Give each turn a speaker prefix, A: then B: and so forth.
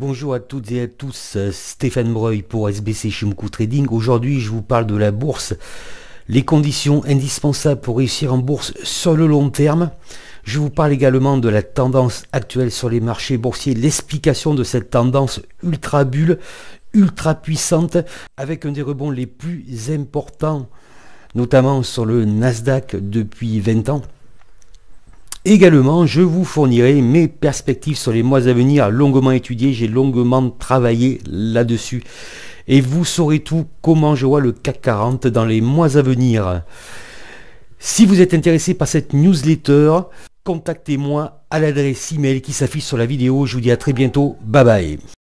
A: Bonjour à toutes et à tous, euh, Stéphane
B: Breuil pour SBC Chimco Trading. Aujourd'hui, je vous parle de la bourse, les conditions indispensables pour réussir en bourse sur le long terme. Je vous parle également de la tendance actuelle sur les marchés boursiers, l'explication de cette tendance ultra bulle, ultra puissante, avec un des rebonds les plus importants, notamment sur le Nasdaq depuis 20 ans. Également, je vous fournirai mes perspectives sur les mois à venir, longuement étudiées, j'ai longuement travaillé là-dessus. Et vous saurez tout comment je vois le CAC 40 dans les mois à venir. Si vous êtes intéressé par cette newsletter, contactez-moi à l'adresse email qui s'affiche sur la vidéo. Je vous dis à très bientôt. Bye bye.